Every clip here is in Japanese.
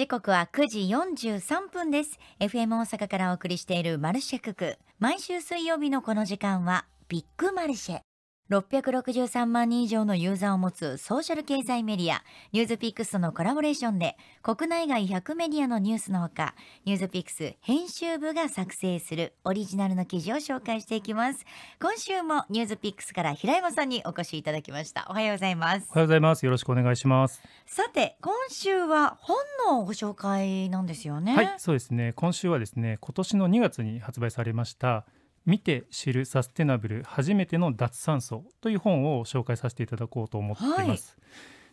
時刻は9時43分です FM 大阪からお送りしているマルシェクク毎週水曜日のこの時間はビッグマルシェ663万人以上のユーザーを持つソーシャル経済メディア、ニュースピックスとのコラボレーションで、国内外100メディアのニュースのほか、ニュースピックス編集部が作成するオリジナルの記事を紹介していきます。今週もニュースピックスから平山さんにお越しいただきました。おはようございます。おはようございます。よろしくお願いします。さて、今週は本のご紹介なんですよね。はい、そうですね。今週はですね、今年の2月に発売されました、見て知るサステナブル初めての脱炭素という本を紹介させていただこうと思っています。は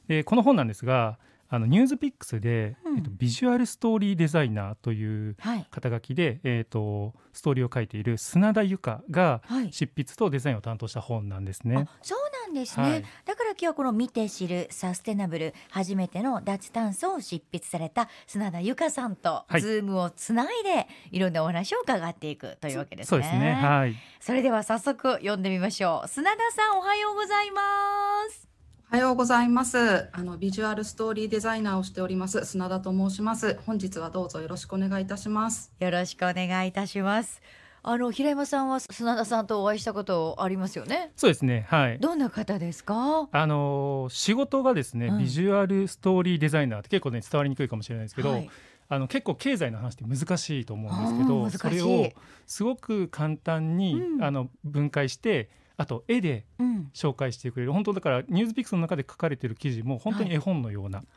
い、でこの本なんですがあのニュースピックスで、うん、えっと、ビジュアルストーリーデザイナーという肩書きで、はい、えっと、ストーリーを書いている砂田由香が執筆とデザインを担当した本なんですね。そうですね、はい、だから今日はこの「見て知るサステナブル」初めての脱炭素を執筆された砂田由香さんと、はい、ズームをつないでいろんなお話を伺っていくというわけですね。そすねはい、それでは早速読んでみましょう。砂田さんおはようございますおはようございます。あのビジュアルストーリーデザイナーをしております砂田と申します。本日はどうぞよろしくお願いいたします。よろしくお願いいたします。あの平山さんは砂田さんとお会いしたことありますよね。そうですね。はい。どんな方ですか。あの仕事がですね、うん、ビジュアルストーリーデザイナーって結構ね伝わりにくいかもしれないですけど。はい、あの結構経済の話って難しいと思うんですけどそれをすごく簡単に、うん、あの分解してあと絵で紹介してくれる、うん、本当だから「ニュースピックスの中で書かれてる記事も本当に絵本のような、はい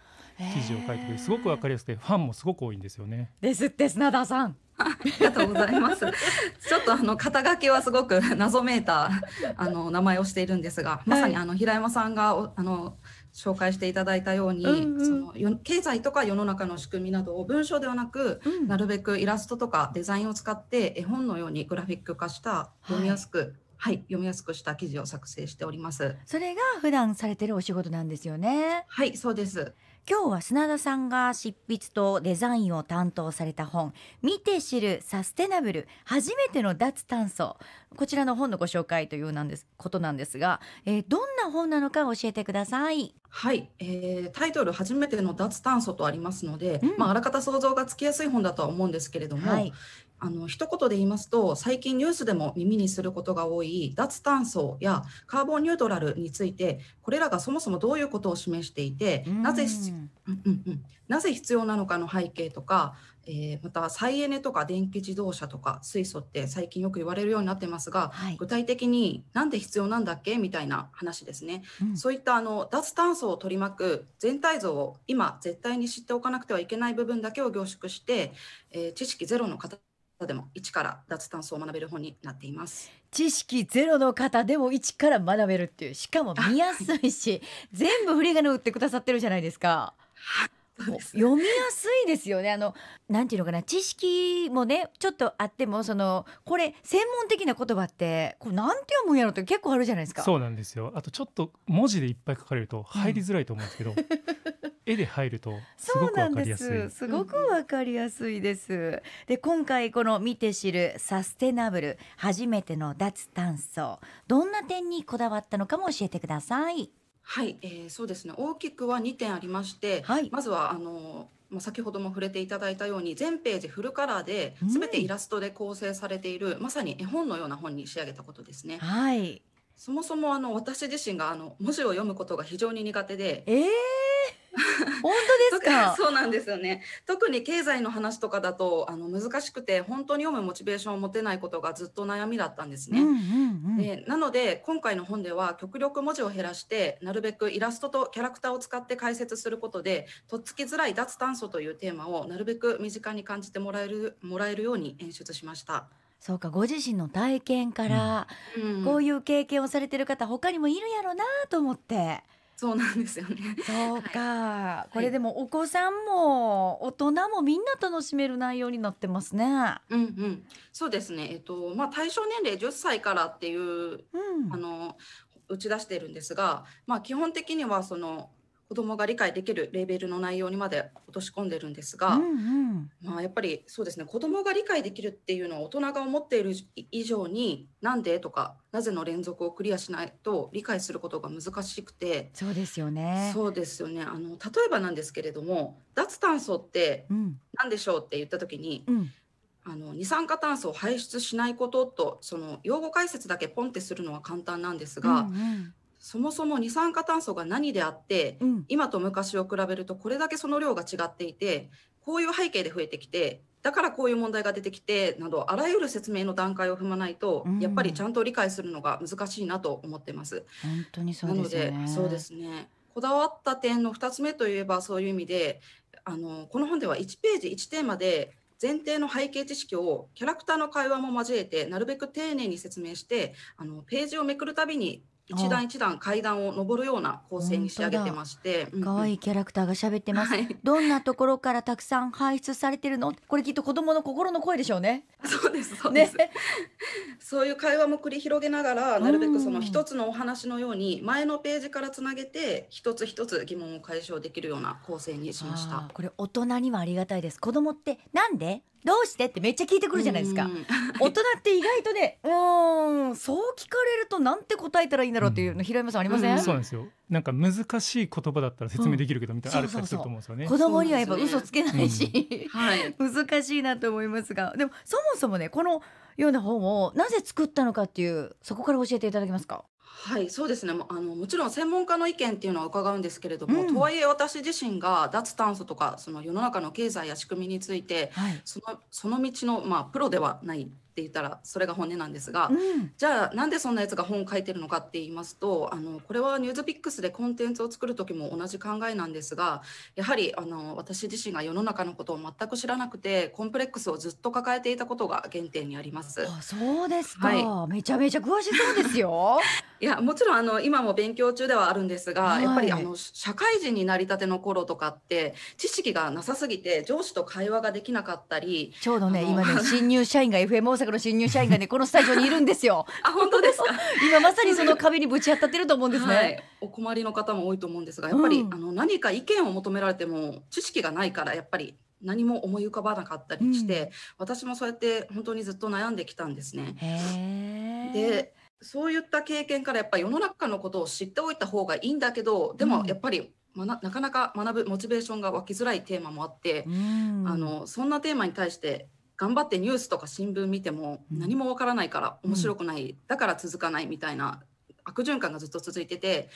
記事を書いてくれすごくわかりやすくてファンもすごく多いんですよね。ですって砂田さん。ありがとうございます。ちょっとあの肩書きはすごく謎めいたあの名前をしているんですが、まさにあの平山さんがあの紹介していただいたように、うんうん、その経済とか世の中の仕組みなどを文章ではなく、うん、なるべくイラストとかデザインを使って絵本のようにグラフィック化した読みやすく、はいはい、読みやすくした記事を作成しております。それが普段されてるお仕事なんですよね。はい、そうです。今日は砂田さんが執筆とデザインを担当された本「見て知るサステナブル初めての脱炭素」こちらの本のご紹介というなんですことなんですが、えー、どんな本なのか教えてください。はい、えー、タイトル「初めての脱炭素」とありますので、うん、まあ、あらかた想像がつきやすい本だとは思うんですけれども、はい、あの一言で言いますと最近ニュースでも耳にすることが多い脱炭素やカーボンニュートラルについてこれらがそもそもどういうことを示していてなぜ,、うんうんうん、なぜ必要なのかの背景とか、えー、また再エネとか電気自動車とか水素って最近よく言われるようになってますが、はい、具体的になんで必要なんだっけみたいな話ですね、うん、そういったあの脱炭素を取り巻く全体像を今絶対に知っておかなくてはいけない部分だけを凝縮して、えー、知識ゼロの方でも一から脱炭素を学べる本になっています知識ゼロの方でも一から学べるっていうしかも見やすいし 全部振り仮名打ってくださってるじゃないですか。はい読みやすいですよねあのなんていうのかな知識もねちょっとあってもそのこれ専門的な言葉ってこう、なんて読むんやろって結構あるじゃないですかそうなんですよあとちょっと文字でいっぱい書かれると入りづらいと思うんですけど、うん絵で入るとすごくわかりやすいすごくわかりやすいです、で今回この見て知るサステナブル初めての脱炭素どんな点にこだわったのかも教えてくださいはい、えー、そうですね。大きくは2点ありまして、はい。まずはあのまあ、先ほども触れていただいたように全ページフルカラーで全てイラストで構成されている、まさに絵本のような本に仕上げたことですね。はい。そもそもあの私自身があの文字を読むことが非常に苦手で、え 本当ですかそうなんですよね特に経済の話とかだとあの難しくて本当に読むモチベーションを持てないことがずっと悩みだったんですね、うんうんうん、でなので今回の本では極力文字を減らしてなるべくイラストとキャラクターを使って解説することでとっつきづらい脱炭素というテーマをなるべく身近に感じてもらえるもらえるように演出しましたそうかご自身の体験から、うん、こういう経験をされてる方他にもいるやろうなと思ってそうなんですよね。そうか、はい、これでもお子さんも大人もみんな楽しめる内容になってますね。うんうん、そうですね。えっとまあ、対象年齢10歳からっていう、うん、あの打ち出してるんですが、まあ、基本的にはその子どもが理解できるレベルの内容にまで落とし込んでるんですが、うんうん、まあ、やっぱりそうですね子どもが理解できるっていうのは大人が思っている以上になんでとかなぜの連続をクリアしないと理解することが難しくてそうですよねそうですよねあの例えばなんですけれども脱炭素って何でしょうって言った時に、うんうんあの二酸化炭素を排出しないこととその用語解説だけポンってするのは簡単なんですが、うん、そもそも二酸化炭素が何であって、うん、今と昔を比べるとこれだけその量が違っていてこういう背景で増えてきてだからこういう問題が出てきてなどあらゆる説明の段階を踏まないと、うん、やっぱりちゃんと理解するのが難しいなと思ってます。本当にそうですね。そうですね。こだわった点の2つ目といえばそういう意味であのこの本では1ページ1テーマで前提の背景知識をキャラクターの会話も交えてなるべく丁寧に説明してあのページをめくるたびに一段一段階段を上るような構成に仕上げてまして可愛いキャラクターが喋ってます、はい、どんなところからたくさん排出されてるのこれきっと子供の心の声でしょうねそうですそうです、ね、そういう会話も繰り広げながらなるべくその一つのお話のように前のページからつなげて一つ一つ疑問を解消できるような構成にしましたこれ大人にはありがたいです子供ってなんでどうしてってめっちゃ聞いてくるじゃないですか、大人って意外とねうんそう聞かれるとなんて答えたらいいんだろうっていうの、うん、平山さんありません、うん、そうなんですよなんか難しい言葉だったら説明できるけどみたいなあると思うんですよね子供にはやっぱ嘘つけないし、はい、難しいなと思いますがでもそもそもねこのような本をなぜ作ったのかっていうそこから教えていただけますかはい、そうですね。もあのもちろん専門家の意見っていうのは伺うんですけれども、うんとはいえ私自身が脱炭素とかその世の中の経済や仕組みについて、はい、そのその道のまあプロではないって言ったらそれが本音なんですが、うん、じゃあなんでそんなやつが本を書いてるのかって言いますとあのこれは「ニュースピックスでコンテンツを作る時も同じ考えなんですがやはりあの私自身が世の中のことを全く知らなくてコンプレックスをずっと抱えていたことが原点にあります。あそうですか、はい、めちゃめちゃ詳しそうですよ いやもちろんあの今も勉強中ではあるんですが、はい、やっぱりあの社会人になりたての頃とかって知識がなさすぎて上司と会話ができなかったりちょうどね今ね 新入社員が FM 大阪の新入社員がね このスタジオにいるんですよあ本当ですか 今まさにその壁にぶち当たってると思うんですね、はい、お困りの方も多いと思うんですがやっぱり、うん、あの何か意見を求められても知識がないからやっぱり何も思い浮かばなかったりして、うん、私もそうやって本当にずっと悩んできたんですね。でそういった経験からやっぱり世の中のことを知っておいた方がいいんだけどでもやっぱり、まな、なかなか学ぶモチベーションが湧きづらいテーマもあって、うん、あのそんなテーマに対して頑張ってニュースとか新聞見ても何もわからないから面白くない、だから続かないみたいな悪循環がずっと続いてて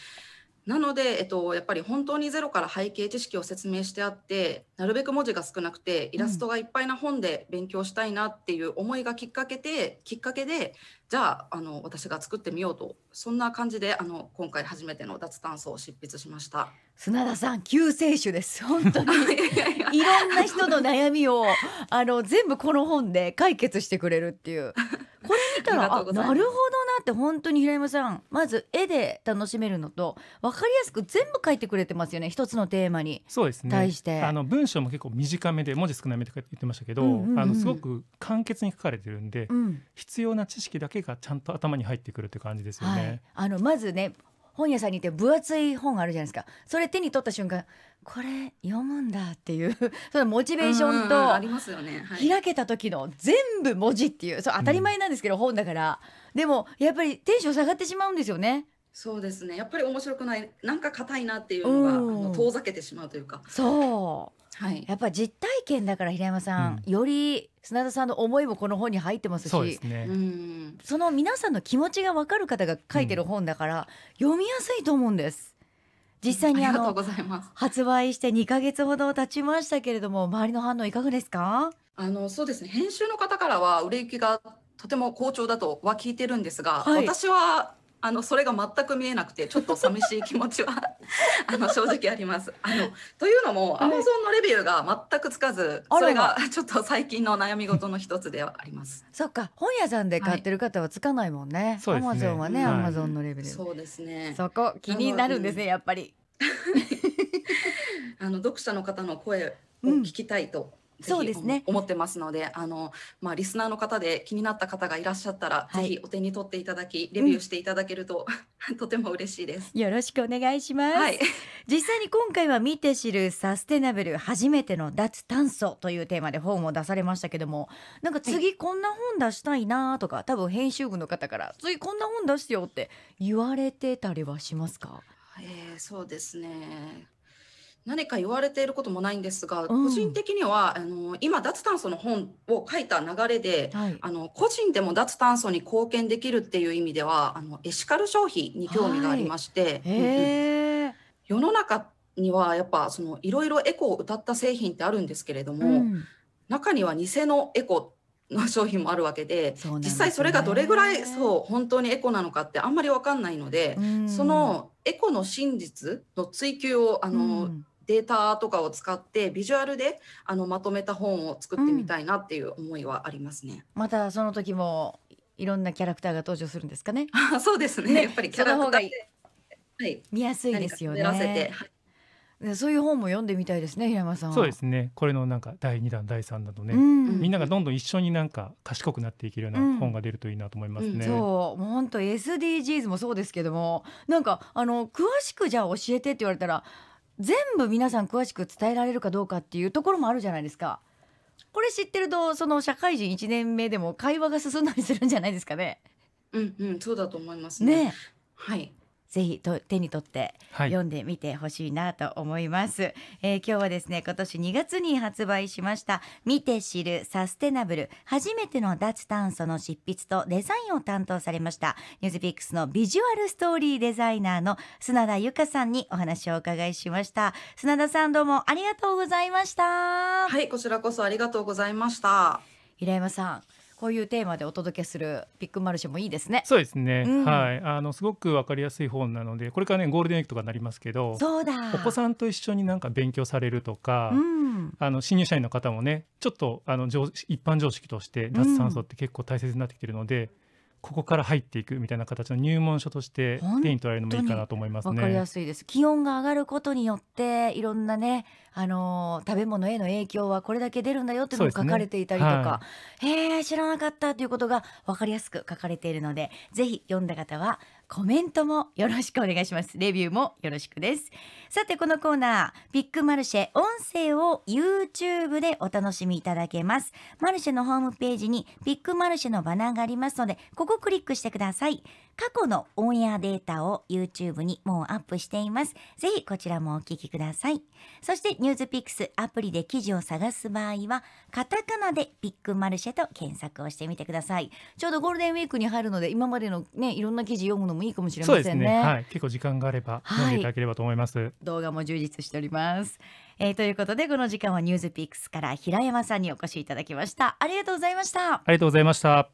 なので、えっと、やっぱり本当にゼロから背景知識を説明してあってなるべく文字が少なくてイラストがいっぱいな本で勉強したいなっていう思いがきっかけできっかけでじゃああの私が作ってみようとそんな感じであの今回初めての脱炭素を執筆しました。砂田さん救世主です本当に いろんな人の悩みをあの全部この本で解決してくれるっていうこれ見たらあなるほどって本当に平山さんまず絵で楽しめるのと分かりやすく全部書いてくれてますよね一つのテーマに対して、ね、あの文章も結構短めで文字少なめとか言ってましたけど、うんうんうん、あのすごく簡潔に書かれてるんで、うん、必要な知識だけがちゃんと頭に入ってくるって感じですよね。はい、あのまずね本屋さんに行って分厚い本あるじゃないですかそれ手に取った瞬間これ読むんだっていう そのモチベーションと開けた時の全部文字っていうそう当たり前なんですけど、うん、本だから。でもやっぱりテンション下がってしまうんですよね。そうですねやっぱり面白くないなんか硬いなっていうのが、うん、の遠ざけてしまうというかそうはい、やっぱ実体験だから平山さん、うん、より砂田さんの思いもこの本に入ってますしそうです、ね、その皆さんの気持ちが分かる方が書いてる本だから、うん、読みやすいと思うんです。実際にあの発売して2か月ほど経ちましたけれども周りの反応いかがですかあのそうですね編集の方からは売れ行きがとても好調だとは聞いてるんですが、はい、私はあのそれが全く見えなくてちょっと寂しい気持ちは あの正直あります。あのというのも Amazon のレビューが全くつかずそれがちょっと最近の悩み事の一つではあります。そっか本屋さんで買ってる方はつかないもんね。はい、Amazon はね、はい、Amazon のレビュー。そうですね。そこ気になるんですねやっぱり。あの読者の方の声を聞きたいとそうですね思ってますのであの、まあ、リスナーの方で気になった方がいらっしゃったら、はい、ぜひお手に取っていただきレビューしていただけると、うん、とても嬉しいですよろしくお願いします、はい、実際に今回は見て知るサステナブル初めての脱炭素というテーマで本を出されましたけどもなんか次こんな本出したいなとか、はい、多分編集部の方から次こんな本出してよって言われてたりはしますかえー、そうですね何か言われていることもないんですが、うん個人的にはあの今脱炭素の本を書いた流れではい。あの個人でも脱炭素に貢献できるっていう意味ではあのエシカル消費に興味がありまして、うんうん、へえ。世の中にはやっぱそのいろいろエコを歌った製品ってあるんですけれどうもん。中には偽のエコの商品もあるわけで実際それがどれぐらいそう本当にエコなのかってあんまり分かんないのでうそのエコの真実の追求をあうのん。データとかを使ってビジュアルであのまとめた本を作ってみたいなっていう思いはありますね。うん、またその時もいろんなキャラクターが登場するんですかね。そうですね。ねやっぱりキャラクターがいい、はい、見やすいですよね。そういう本も読んでみたいですね平山さんそうですねこれのなんか第二弾第三弾とね、うん、みんながどんどん一緒になんか賢くなっていけるような本が出るといいなと思いますね、うんうん、そうもう本当 SDGs もそうですけどもなんかあの詳しくじゃあ教えてって言われたら全部皆さん詳しく伝えられるかどうかっていうところもあるじゃないですか。これ知ってるとその社会人1年目でも会話が進んだりするんじゃないですかね。うんうんそうだと思いますね。ねはい。ぜひと手に取って読んでみてほしいなと思います、はい、えー、今日はですね今年2月に発売しました見て知るサステナブル初めての脱炭素の執筆とデザインを担当されましたニュースピックスのビジュアルストーリーデザイナーの砂田由香さんにお話をお伺いしました砂田さんどうもありがとうございましたはいこちらこそありがとうございました平山さんこういうテーマでお届けするビッグマルシェもいいですね。そうですね。うん、はい、あのすごくわかりやすい本なので、これからねゴールデンウィークとかになりますけど、そうだ。お子さんと一緒になんか勉強されるとか、うん、あの新入社員の方もね、ちょっとあの常一般常識として脱炭素って結構大切になってきてるので。うんここから入っていくみたいな形の入門書として手に取られるのもいいかなと思いますね。わかりやすいです。気温が上がることによっていろんなね、あのー、食べ物への影響はこれだけ出るんだよっていうのも書かれていたりとか、ね、はい、へえ知らなかったということがわかりやすく書かれているので、ぜひ読んだ方はコメントもよろしくお願いしますレビューもよろしくですさてこのコーナービッグマルシェ音声を YouTube でお楽しみいただけますマルシェのホームページにビッグマルシェのバナーがありますのでここクリックしてください過去のオンエアデータを YouTube にもうアップしています。ぜひこちらもお聞きください。そしてニュースピックスアプリで記事を探す場合は、カタカナでビッグマルシェと検索をしてみてください。ちょうどゴールデンウィークに入るので、今までのね、いろんな記事読むのもいいかもしれませんね。ねはい、結構時間があれば読んでいただければと思います。はい、動画も充実しております。えー、ということで、この時間はニュースピックスから平山さんにお越しいただきました。ありがとうございました。ありがとうございました。